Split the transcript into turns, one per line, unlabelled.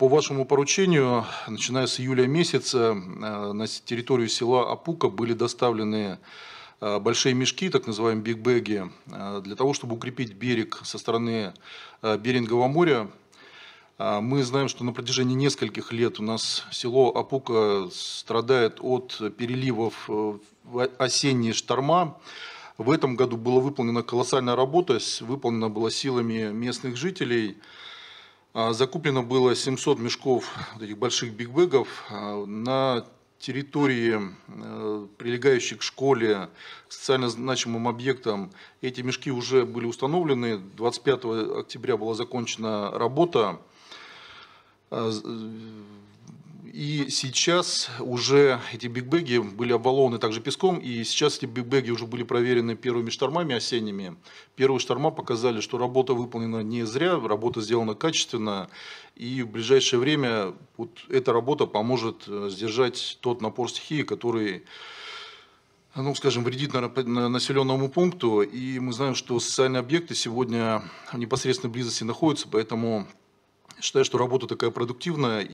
По вашему поручению, начиная с июля месяца, э, на территорию села Апука были доставлены э, большие мешки, так называемые бигбеги, э, для того, чтобы укрепить берег со стороны Берингового моря. Мы знаем, что на протяжении нескольких лет у нас село Апука страдает от переливов осенние шторма. В этом году была выполнена колоссальная работа, выполнена была силами местных жителей – а, закуплено было 700 мешков вот этих больших бигбэгов а, на территории, э, прилегающей к школе, социально значимым объектам, эти мешки уже были установлены. 25 октября была закончена работа. А, и сейчас уже эти бигбеги были обвалованы также песком, и сейчас эти бигбеги уже были проверены первыми штормами осенними. Первые шторма показали, что работа выполнена не зря, работа сделана качественно, и в ближайшее время вот эта работа поможет э, сдержать тот напор стихии, который ну, скажем, вредит населенному пункту, и мы знаем, что социальные объекты сегодня в непосредственной близости находятся, поэтому считаю, что работа такая продуктивная,